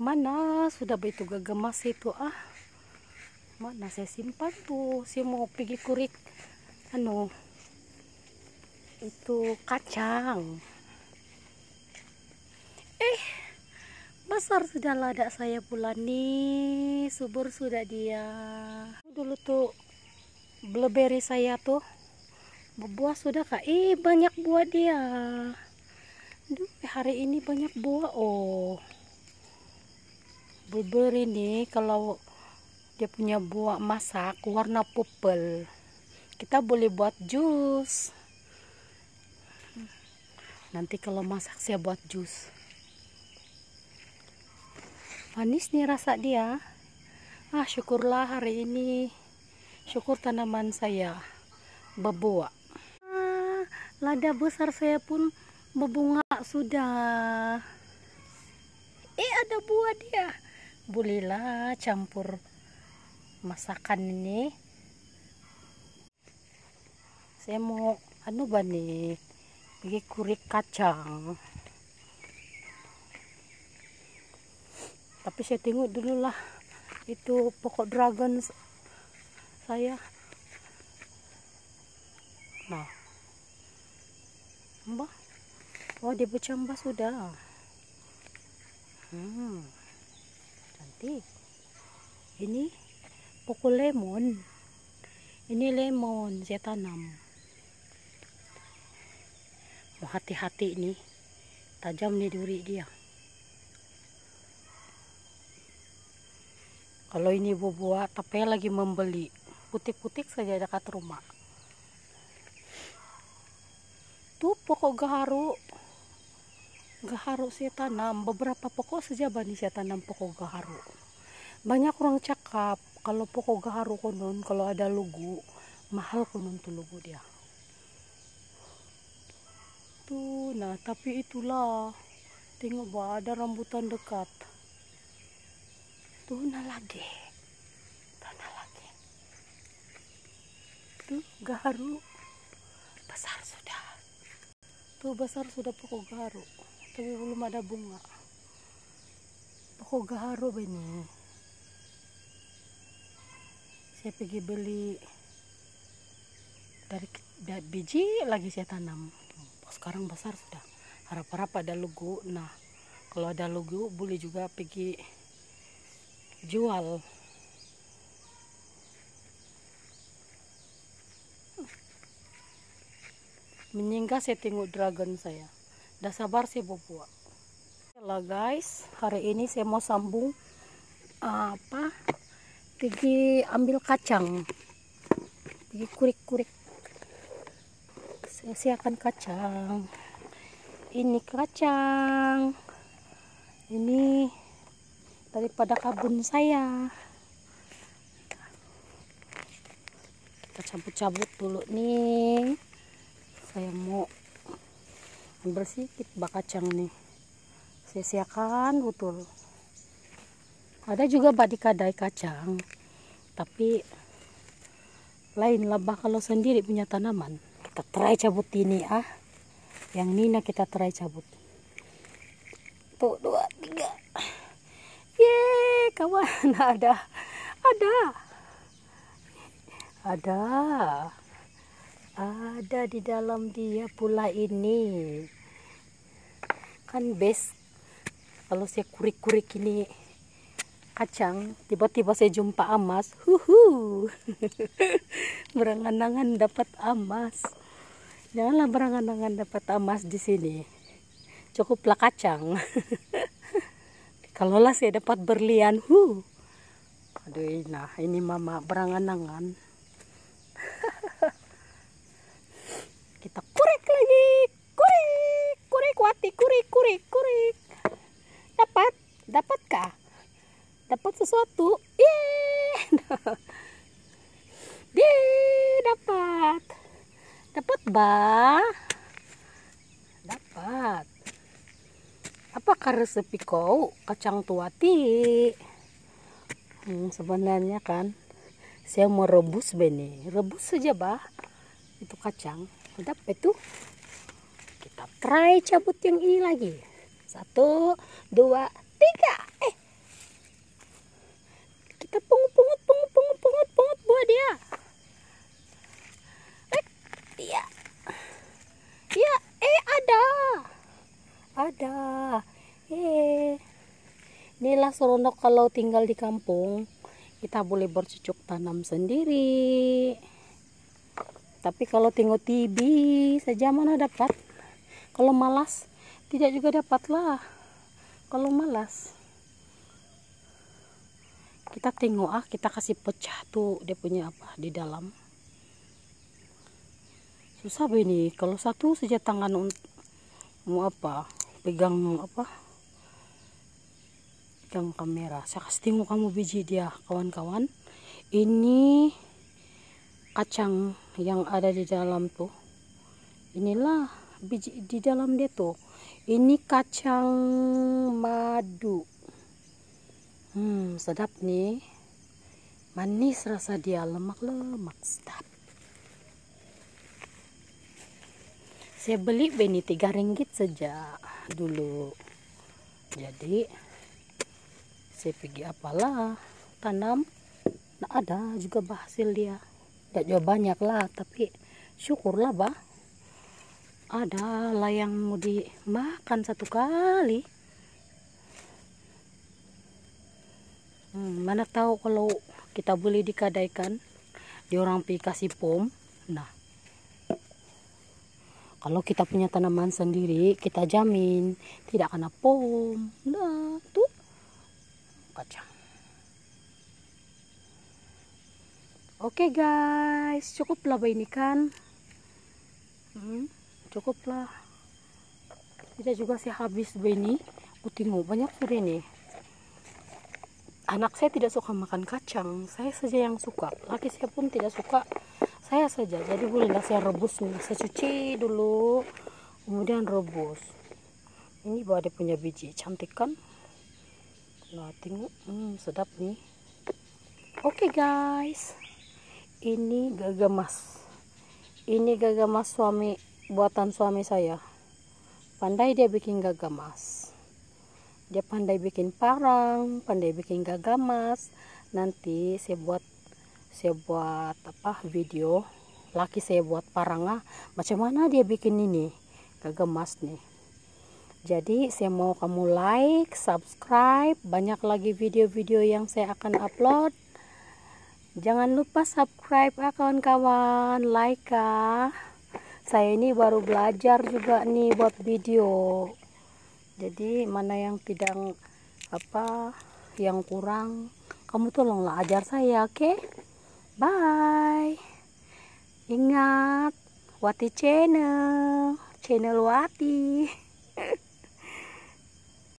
Mana sudah begitu gemas itu ah. Mana saya simpan tuh. Saya mau pergi kurik anu itu kacang. Eh, besar sudah ladak saya pula nih. Subur sudah dia. Dulu tuh blueberry saya tuh buah sudah kak ih eh, banyak buah dia Duh, hari ini banyak buah oh bubur ini kalau dia punya buah masak warna purple kita boleh buat jus nanti kalau masak saya buat jus manis nih rasa dia ah syukurlah hari ini syukur tanaman saya berbuah ah, lada besar saya pun berbunga sudah eh ada buah dia bulila campur masakan ini saya mau anu bani bikin kurik kacang tapi saya tengok dulu lah itu pokok dragon saya nah mbah oh dia bercambah sudah hmm cantik ini pokok lemon ini lemon saya tanam mau hati-hati ini tajam nih duri dia kalau ini buah-buah tapi lagi membeli putik-putik saja dekat rumah tuh pokok gaharu gaharu saya tanam beberapa pokok saja bani saya tanam pokok gaharu banyak orang cakap kalau pokok gaharu konon kalau ada lugu mahal konon tuh lugu dia tuh nah tapi itulah tengok bah ada rambutan dekat tuh nah lagi tuh nah lagi tuh gaharu besar sudah tuh besar sudah pokok gaharu tapi belum ada bunga aku gaharo ini saya pergi beli dari, da, biji lagi saya tanam sekarang besar sudah harap-harap ada lugu nah kalau ada lugu boleh juga pergi jual Menyinggah, saya tengok dragon saya Dah sabar sih bobua. Lah guys, hari ini saya mau sambung eh, apa? Pergi ambil kacang. Pergi kurik-kurik. Saya siapkan kacang. Ini kacang. Ini daripada kabun saya. Kita cabut-cabut dulu nih. Saya mau ambil bakacang bak nih sia-siakan betul ada juga bak kacang tapi lain lebah kalau sendiri punya tanaman kita try cabut ini ah yang Nina kita try cabut satu dua tiga ye kawan ada ada ada ada di dalam dia pula ini kan best kalau saya kurik-kurik ini kacang tiba-tiba saya jumpa amas huhu berangan-angan dapat emas. janganlah berangan-angan dapat emas di sini cukuplah kacang kalau lah saya dapat berlian hu aduh nah ini mama berangan-angan sesuatu Yeay. Di dapat dapat ba dapat apakah resepi kau kacang tuati hmm, sebenarnya kan saya mau rebus bene rebus saja bah itu kacang dapat itu kita try cabut yang ini lagi satu dua tiga beda Yeay. inilah seronok kalau tinggal di kampung kita boleh bercucuk tanam sendiri tapi kalau tengok TV saja mana dapat kalau malas tidak juga dapat lah kalau malas kita tengok ah kita kasih pecah tuh dia punya apa di dalam susah ini kalau satu saja tangan mau apa pegang apa pegang kamera saya kasih tengok kamu biji dia kawan-kawan ini kacang yang ada di dalam tuh inilah biji di dalam dia tuh ini kacang madu hmm sedap nih manis rasa dia lemak-lemak sedap saya beli beni 3 ringgit sejak dulu jadi saya pergi apalah tanam nah ada juga berhasil dia tidak jauh banyak lah tapi syukurlah bah ada lah yang mau dimakan satu kali hmm, mana tahu kalau kita beli dikadaikan diorang pi kasih pom nah kalau kita punya tanaman sendiri kita jamin tidak kena pom nah tuh kacang oke okay guys cukuplah ini kan hmm, cukuplah kita juga sih habis ini kutingu banyak sudah ini. anak saya tidak suka makan kacang saya saja yang suka laki saya pun tidak suka saya saja jadi gulai saya rebus nih saya cuci dulu kemudian rebus ini buat dia punya biji cantik kan nah tengok hmm, sedap nih oke okay, guys ini gaga mas ini gaga mas suami buatan suami saya pandai dia bikin gaga mas dia pandai bikin parang pandai bikin gaga mas nanti saya buat saya buat apa video laki saya buat paranga macam mana dia bikin ini kegemas nih jadi saya mau kamu like subscribe banyak lagi video-video yang saya akan upload jangan lupa subscribe ya, kawan-kawan like ya saya ini baru belajar juga nih buat video jadi mana yang tidak apa yang kurang kamu tolonglah ajar saya oke okay? Bye. Ingat, Wati Channel. Channel Wati.